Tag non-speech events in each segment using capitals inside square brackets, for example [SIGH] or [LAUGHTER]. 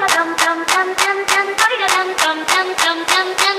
la dum dum dum dum dum dum dum dum dum dum dum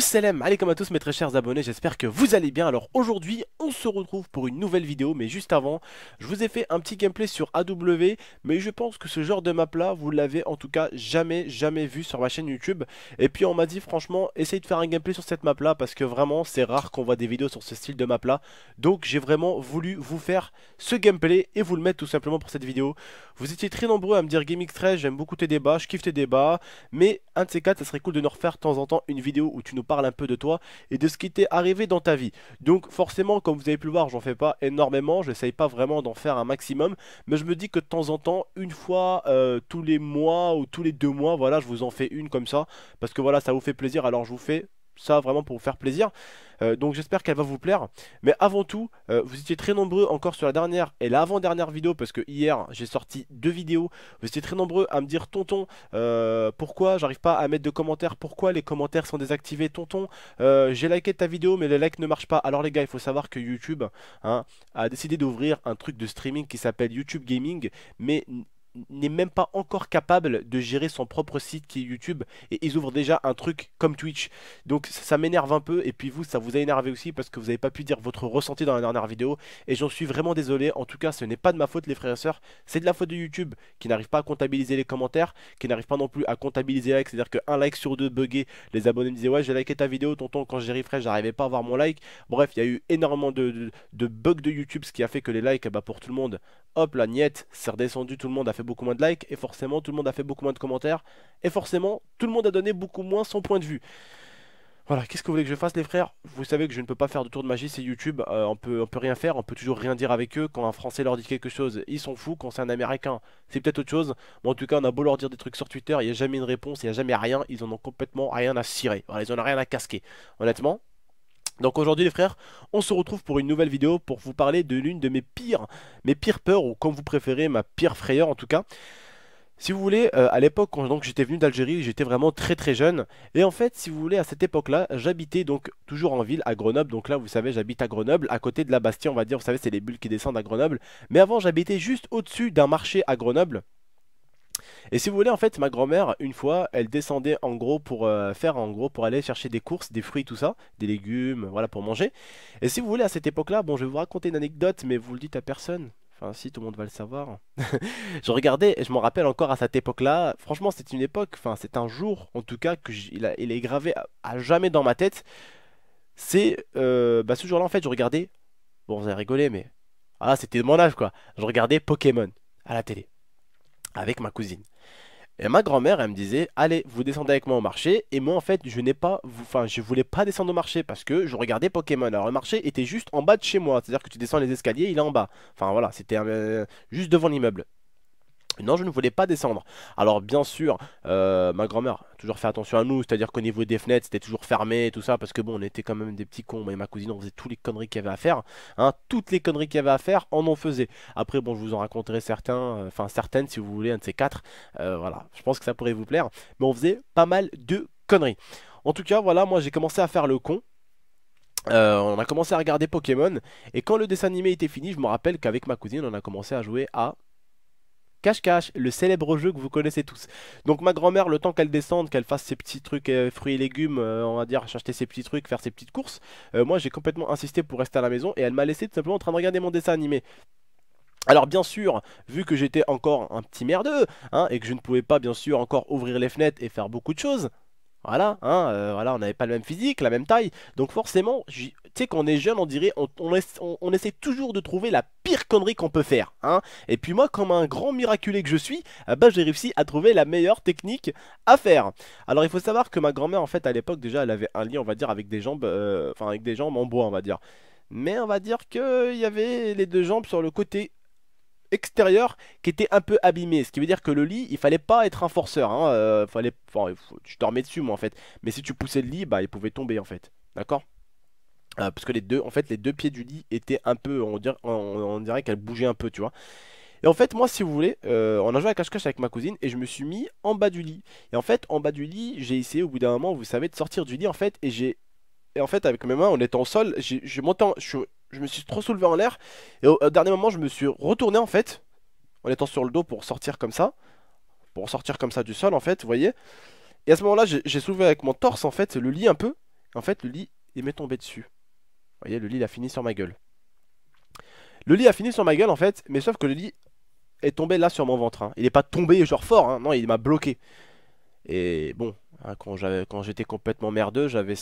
Wassalam allez comme à tous mes très chers abonnés, j'espère que vous allez bien. Alors aujourd'hui, on se retrouve pour une nouvelle vidéo, mais juste avant, je vous ai fait un petit gameplay sur AW, mais je pense que ce genre de map là, vous l'avez en tout cas jamais, jamais vu sur ma chaîne YouTube. Et puis on m'a dit franchement, essaye de faire un gameplay sur cette map là, parce que vraiment, c'est rare qu'on voit des vidéos sur ce style de map là. Donc j'ai vraiment voulu vous faire ce gameplay et vous le mettre tout simplement pour cette vidéo. Vous étiez très nombreux à me dire GameX13, j'aime beaucoup tes débats, je kiffe tes débats, mais un de ces quatre, ça serait cool de nous refaire de temps en temps une vidéo où tu nous parle un peu de toi et de ce qui t'est arrivé dans ta vie. Donc forcément, comme vous avez pu le voir, j'en fais pas énormément, j'essaye pas vraiment d'en faire un maximum, mais je me dis que de temps en temps, une fois euh, tous les mois ou tous les deux mois, voilà, je vous en fais une comme ça, parce que voilà, ça vous fait plaisir, alors je vous fais ça vraiment pour vous faire plaisir. Euh, donc j'espère qu'elle va vous plaire. Mais avant tout, euh, vous étiez très nombreux encore sur la dernière et l'avant-dernière vidéo parce que hier j'ai sorti deux vidéos. Vous étiez très nombreux à me dire tonton, euh, pourquoi j'arrive pas à mettre de commentaires, pourquoi les commentaires sont désactivés, tonton, j'ai liké ta vidéo mais le like ne marche pas. Alors les gars, il faut savoir que YouTube hein, a décidé d'ouvrir un truc de streaming qui s'appelle YouTube Gaming, mais n'est même pas encore capable de gérer son propre site qui est YouTube et ils ouvrent déjà un truc comme Twitch. Donc ça m'énerve un peu et puis vous ça vous a énervé aussi parce que vous n'avez pas pu dire votre ressenti dans la dernière vidéo et j'en suis vraiment désolé. En tout cas ce n'est pas de ma faute les frères et sœurs, c'est de la faute de YouTube qui n'arrive pas à comptabiliser les commentaires, qui n'arrive pas non plus à comptabiliser les likes, c'est-à-dire qu'un like sur deux bugué les abonnés me disaient ouais j'ai liké ta vidéo tonton quand j'ai refresh j'arrivais pas à voir mon like. Bref il y a eu énormément de, bugs de YouTube ce qui a fait que les likes eh ben, pour tout le monde hop la niette c'est redescendu tout le monde a fait beaucoup moins de likes, et forcément tout le monde a fait beaucoup moins de commentaires, et forcément tout le monde a donné beaucoup moins son point de vue. Voilà, qu'est-ce que vous voulez que je fasse les frères Vous savez que je ne peux pas faire de tour de magie, c'est YouTube, euh, on, peut, on peut rien faire, on peut toujours rien dire avec eux. Quand un Français leur dit quelque chose, ils sont fous. Quand c'est un Américain, c'est peut-être autre chose. Mais en tout cas, on a beau leur dire des trucs sur Twitter, il n'y a jamais une réponse, il n'y a jamais rien. Ils en ont complètement rien à cirer. Voilà, ils en ont rien à casquer. Honnêtement, donc aujourd'hui les frères, on se retrouve pour une nouvelle vidéo pour vous parler de l'une de mes pires, mes pires peurs ou comme vous préférez, ma pire frayeur en tout cas. Si vous voulez, euh, à l'époque quand j'étais venu d'Algérie, j'étais vraiment très très jeune et en fait, si vous voulez, à cette époque-là, j'habitais donc toujours en ville à Grenoble. Donc là, vous savez, j'habite à Grenoble, à côté de la Bastille, on va dire, vous savez, c'est les bulles qui descendent à Grenoble, mais avant j'habitais juste au-dessus d'un marché à Grenoble. Et si vous voulez, en fait, ma grand-mère, une fois, elle descendait en gros pour euh, faire, en gros, pour aller chercher des courses, des fruits, tout ça, des légumes, voilà, pour manger. Et si vous voulez, à cette époque-là, bon, je vais vous raconter une anecdote, mais vous le dites à personne. Enfin, si, tout le monde va le savoir. [LAUGHS] je regardais et je m'en rappelle encore à cette époque-là. Franchement, c'est une époque, enfin, c'est un jour, en tout cas, que il, est gravé à, jamais dans ma tête. C'est, euh, bah, ce jour-là, en fait, je regardais. Bon, vous allez rigoler, mais. Ah, c'était de mon âge, quoi. Je regardais Pokémon à la télé avec ma cousine. Et ma grand-mère, elle me disait, allez, vous descendez avec moi au marché. Et moi, en fait, je n'ai pas, enfin, je voulais pas descendre au marché parce que je regardais Pokémon. Alors, le marché était juste en bas de chez moi, c'est-à-dire que tu descends les escaliers, il est en bas. Enfin, voilà, c'était euh, juste devant l'immeuble. Non, je ne voulais pas descendre. Alors bien sûr, euh, ma grand-mère toujours fait attention à nous, c'est-à-dire qu'au niveau des fenêtres, c'était toujours fermé et tout ça, parce que bon, on était quand même des petits cons, Mais et ma cousine, on faisait toutes les conneries qu'il y avait à faire, hein, toutes les conneries qu'il y avait à faire, on en faisait. Après, bon, je vous en raconterai certains, euh, enfin certaines si vous voulez, un de ces quatre, euh, voilà, je pense que ça pourrait vous plaire, mais on faisait pas mal de conneries. En tout cas, voilà, moi j'ai commencé à faire le con, on a commencé à regarder Pokémon et quand le dessin animé était fini, je me rappelle qu'avec ma cousine, on a commencé à jouer à Cache-cache, le célèbre jeu que vous connaissez tous. Donc ma grand-mère, le temps qu'elle descende, qu'elle fasse ses petits trucs, euh, fruits et légumes, euh, on va dire, acheter ses petits trucs, faire ses petites courses, euh, moi j'ai complètement insisté pour rester à la maison et elle m'a laissé tout simplement en train de regarder mon dessin animé. Alors bien sûr, vu que j'étais encore un petit merdeux, hein, et que je ne pouvais pas bien sûr encore ouvrir les fenêtres et faire beaucoup de choses, voilà, hein, euh, voilà, on n'avait pas le même physique, la même taille. Donc forcément, tu sais, quand est jeune, on dirait, on, essaie toujours de trouver la pire connerie qu'on peut faire. Hein. Et puis moi, comme un grand miraculé que je suis, ah bah, j'ai réussi à trouver la meilleure technique à faire. Alors il faut savoir que ma grand-mère, en fait, à l'époque, déjà, elle avait un lit, on va dire, avec des jambes, euh, enfin, avec des jambes en bois, on va dire. Mais on va dire qu'il y avait les deux jambes sur le côté extérieur qui était un peu abîmé. Ce qui veut dire que le lit, il fallait pas être un forceur. Hein, euh, fallait, enfin, je dormais dessus moi en fait. Mais si tu poussais le lit, bah il pouvait tomber en fait. D'accord euh, Parce que les deux, en fait, les deux pieds du lit étaient un peu, on dirait, on, dirait qu'elle bougeait un peu, tu vois. Et en fait, moi, si vous voulez, euh, on a joué à cache-cache avec ma cousine et je me suis mis en bas du lit. Et en fait, en bas du lit, j'ai essayé au bout d'un moment, vous savez, de sortir du lit en fait. Et j'ai. Et en fait, avec mes mains, on était en sol. J'ai je Je suis je me suis trop soulevé en l'air. Et au, dernier moment, je me suis retourné en fait, en étant sur le dos pour sortir comme ça. Pour sortir comme ça du sol en fait, vous voyez. Et à ce moment-là, j'ai soulevé avec mon torse en fait le lit un peu. en fait, le lit, il m'est tombé dessus. Vous voyez, le lit, il a fini sur ma gueule. Le lit a fini sur ma gueule en fait, mais sauf que le lit est tombé là sur mon ventre. Hein. Il n'est pas tombé genre fort, hein. non, il m'a bloqué. Et bon, hein, quand j'étais complètement merdeux, j'avais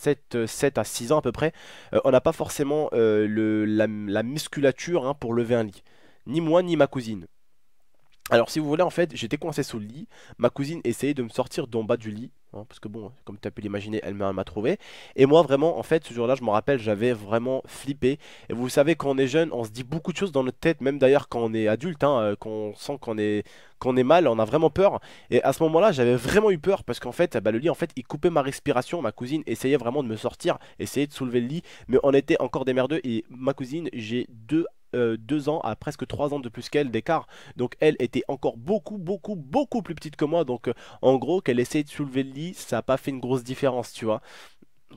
7, euh, à 6 ans à peu près, euh, on n'a pas forcément euh, le, la, musculature hein, pour lever un lit. Ni moi, ni ma cousine. Alors si vous voulez en fait j'étais coincé sous le lit, ma cousine essayait de me sortir d'en bas du lit, hein, parce que bon comme tu as pu l'imaginer elle m'a trouvé, et moi vraiment en fait ce jour-là je me rappelle j'avais vraiment flippé, et vous savez quand on est jeune on se dit beaucoup de choses dans notre tête, même d'ailleurs quand on est adulte, hein, euh, quand on sent qu'on est, qu'on est mal, on a vraiment peur, et à ce moment-là j'avais vraiment eu peur parce qu'en fait bah, le lit en fait il coupait ma respiration, ma cousine essayait vraiment de me sortir, essayait de soulever le lit, mais on était encore des merdeux, et ma cousine j'ai deux euh, deux ans à presque trois ans de plus qu'elle d'écart. Donc elle était encore beaucoup, beaucoup, beaucoup plus petite que moi. Donc euh, en gros, qu'elle essaye de soulever le lit, ça n'a pas fait une grosse différence, tu vois.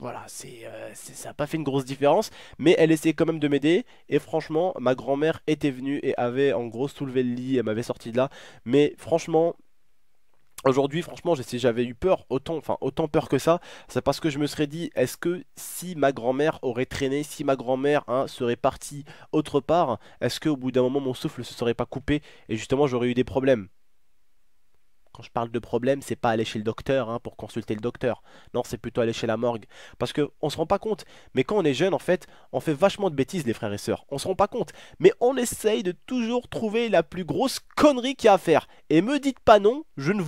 Voilà, c'est, euh, ça n'a pas fait une grosse différence, mais elle essayait quand même de m'aider. Et franchement, ma grand-mère était venue et avait en gros soulevé le lit, elle m'avait sorti de là. Mais franchement, Aujourd'hui, franchement, si j'avais eu peur, autant, enfin, autant peur que ça, c'est parce que je me serais dit, est-ce que si ma grand-mère aurait traîné, si ma grand-mère hein, serait partie autre part, est-ce qu'au bout d'un moment, mon souffle se serait pas coupé et justement, j'aurais eu des problèmes quand je parle de problème, c'est pas aller chez le docteur hein, pour consulter le docteur. Non, c'est plutôt aller chez la morgue. Parce qu'on ne se rend pas compte. Mais quand on est jeune, en fait, on fait vachement de bêtises, les frères et sœurs. On se rend pas compte. Mais on essaye de toujours trouver la plus grosse connerie qu'il y a à faire. Et me dites pas non, je ne,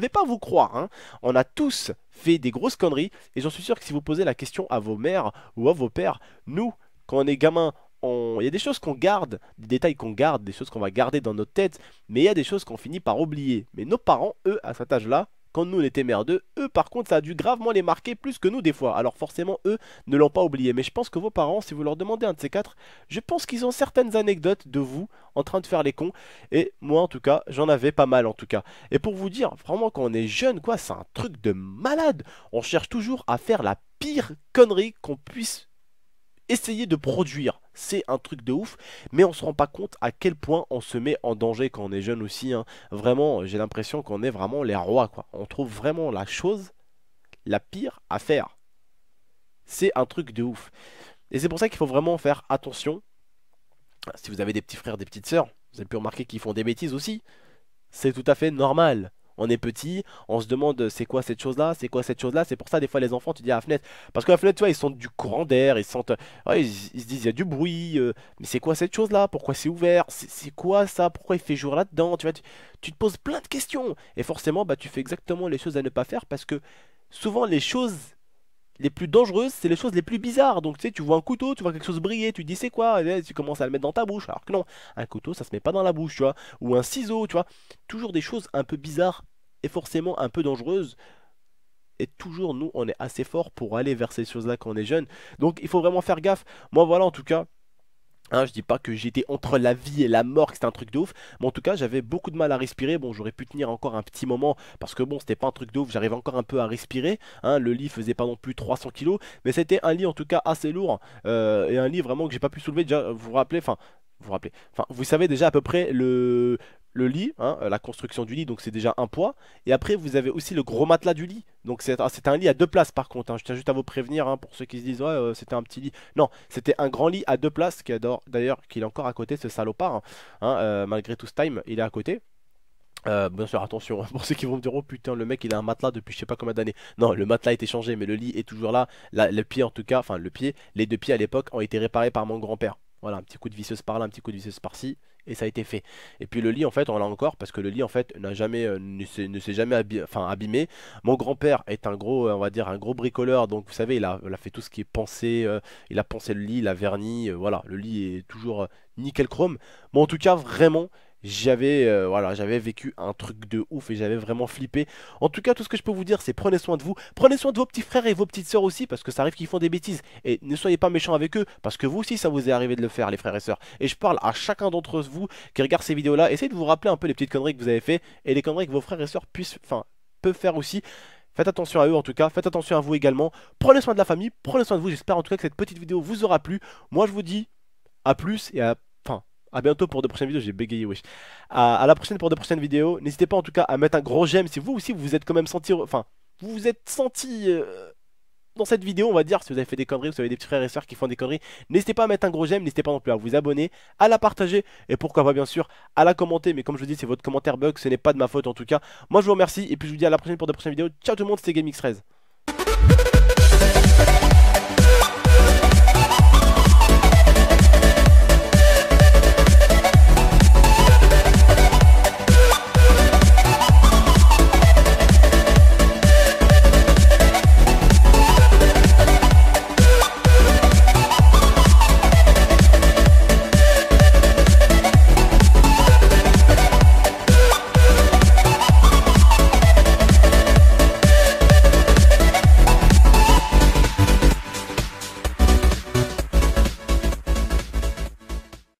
vais pas vous croire. Hein. On a tous fait des grosses conneries. Et j'en suis sûr que si vous posez la question à vos mères ou à vos pères, nous, quand on est gamin, il y a des choses qu'on garde, des détails qu'on garde, des choses qu'on va garder dans notre tête, mais il y a des choses qu'on finit par oublier. Mais nos parents, eux, à cet âge-là, quand nous on était merdeux, eux par contre ça a dû gravement les marquer plus que nous des fois. Alors forcément eux ne l'ont pas oublié. Mais je pense que vos parents, si vous leur demandez un de ces quatre, je pense qu'ils ont certaines anecdotes de vous en train de faire les cons. Et moi en tout cas, j'en avais pas mal en tout cas. Et pour vous dire, vraiment quand on est jeune quoi, c'est un truc de malade. On cherche toujours à faire la pire connerie qu'on puisse essayer de produire. C'est un truc de ouf, mais on se rend pas compte à quel point on se met en danger quand on est jeune aussi. Hein. Vraiment, j'ai l'impression qu'on est vraiment les rois, quoi. On trouve vraiment la chose la pire à faire. C'est un truc de ouf. Et c'est pour ça qu'il faut vraiment faire attention. Si vous avez des petits frères, des petites sœurs, vous avez pu remarquer qu'ils font des bêtises aussi. C'est tout à fait normal on est petit, on se demande c'est quoi cette chose-là, c'est quoi cette chose-là. C'est pour ça, des fois, les enfants, tu dis à ah, la fenêtre, parce que la fenêtre, tu vois, ils sentent du courant d'air, ils sentent, ils, se disent il y a du bruit, euh, mais c'est quoi cette chose-là Pourquoi c'est ouvert C'est quoi ça Pourquoi il fait jour là-dedans Tu tu, te poses plein de questions et forcément, bah, tu fais exactement les choses à ne pas faire parce que souvent les choses les plus dangereuses, c'est les choses les plus bizarres. Donc tu sais, tu vois un couteau, tu vois quelque chose briller, tu dis c'est quoi, et tu commences à le mettre dans ta bouche. Alors que non, un couteau ça se met pas dans la bouche, tu vois. Ou un ciseau, tu vois. Toujours des choses un peu bizarres est forcément un peu dangereuse. Et toujours, nous, on est assez fort pour aller vers ces choses-là quand on est jeune. Donc, il faut vraiment faire gaffe. Moi, voilà, en tout cas, hein, je dis pas que j'étais entre la vie et la mort, que c'était un truc de ouf, mais en tout cas j'avais beaucoup de mal à respirer. Bon, j'aurais pu tenir encore un petit moment parce que bon, c'était pas un truc de ouf, j'arrivais encore un peu à respirer. Hein. le lit faisait pas non plus 300 kilos, mais c'était un lit en tout cas assez lourd euh, et un lit vraiment que j'ai pas pu soulever. Déjà, vous vous rappelez, enfin, vous vous rappelez, enfin, vous savez déjà à peu près le, le lit, hein, euh, la construction du lit, donc c'est déjà un poids. Et après, vous avez aussi le gros matelas du lit. Donc c'est ah, un lit à deux places par contre. Hein. Je tiens juste à vous prévenir hein, pour ceux qui se disent ouais, euh, c'était un petit lit. Non, c'était un grand lit à deux places qui adore d'ailleurs qu'il est encore à côté ce salopard. Euh, malgré tout ce time, il est à côté. bien sûr, attention, [LAUGHS] pour ceux qui vont me dire, oh putain, le mec il a un matelas depuis je sais pas combien d'années. Non, le matelas a été changé, mais le lit est toujours là. le pied en tout cas, enfin le pied, les deux pieds à l'époque ont été réparés par mon grand-père. Voilà, un petit coup de vicieuse par là, un petit coup de visseuse par-ci, et ça a été fait. Et puis le lit, en fait, on l'a encore, parce que le lit, en fait, n'a jamais, euh, ne s'est jamais enfin, abîmé. Mon grand-père est un gros, euh, on va dire, un gros bricoleur, donc vous savez, il a, fait tout ce qui est pensé, euh, il a pensé le lit, il a verni, voilà, le lit est toujours nickel chrome. Mais en tout cas, vraiment, j'avais euh, voilà, j'avais vécu un truc de ouf et j'avais vraiment flippé. En tout cas, tout ce que je peux vous dire, c'est prenez soin de vous, prenez soin de vos petits frères et vos petites sœurs aussi, parce que ça arrive qu'ils font des bêtises. Et ne soyez pas méchants avec eux, parce que vous aussi, ça vous est arrivé de le faire, les frères et sœurs. Et je parle à chacun d'entre vous qui regarde ces vidéos-là, essayez de vous rappeler un peu les petites conneries que vous avez fait et les conneries que vos frères et sœurs puissent, enfin, peuvent faire aussi. Faites attention à eux en tout cas, faites attention à vous également. Prenez soin de la famille, prenez soin de vous. J'espère en tout cas que cette petite vidéo vous aura plu. Moi je vous dis à plus et à à bientôt pour de prochaines vidéos, j'ai bégayé, wesh. À, la prochaine pour de prochaines vidéos. N'hésitez pas en tout cas à mettre un gros j'aime si vous aussi vous vous êtes quand même senti. Enfin, vous vous êtes senti. Euh, dans cette vidéo, on va dire, si vous avez fait des conneries, Si vous avez des petits frères et soeurs qui font des conneries, n'hésitez pas à mettre un gros j'aime, n'hésitez pas non plus à vous abonner, à la partager et pourquoi pas bien sûr à la commenter. Mais comme je vous dis, c'est votre commentaire bug, ce n'est pas de ma faute en tout cas. Moi je vous remercie et puis je vous dis à la prochaine pour de prochaines vidéos. Ciao tout le monde, c'était GameX13.